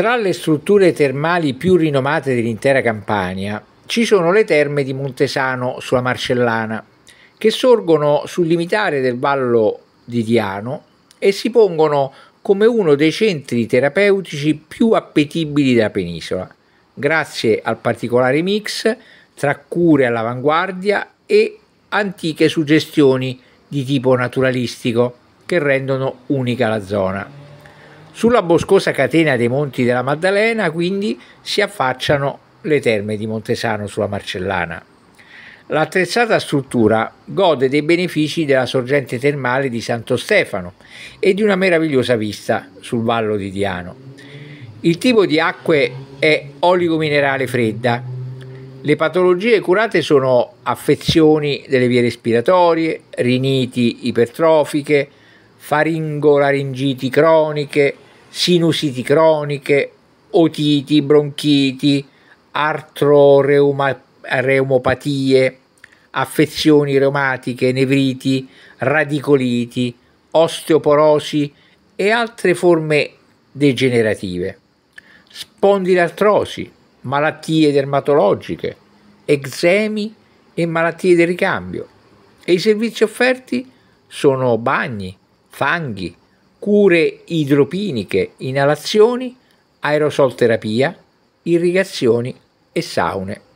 Tra le strutture termali più rinomate dell'intera Campania ci sono le terme di Montesano sulla Marcellana, che sorgono sul limitare del vallo di Diano e si pongono come uno dei centri terapeutici più appetibili della penisola, grazie al particolare mix tra cure all'avanguardia e antiche suggestioni di tipo naturalistico che rendono unica la zona. Sulla boscosa catena dei Monti della Maddalena, quindi, si affacciano le terme di Montesano sulla Marcellana. L'attrezzata struttura gode dei benefici della sorgente termale di Santo Stefano e di una meravigliosa vista sul vallo di Diano. Il tipo di acque è oligominerale fredda. Le patologie curate sono affezioni delle vie respiratorie, riniti ipertrofiche, faringolaringiti croniche, sinusiti croniche, otiti, bronchiti, artroreumopatie, affezioni reumatiche, nevriti, radicoliti, osteoporosi e altre forme degenerative, spondilartrosi, malattie dermatologiche, eczemi e malattie del ricambio. E i servizi offerti sono bagni, fanghi, cure idropiniche, inalazioni, aerosolterapia, irrigazioni e saune.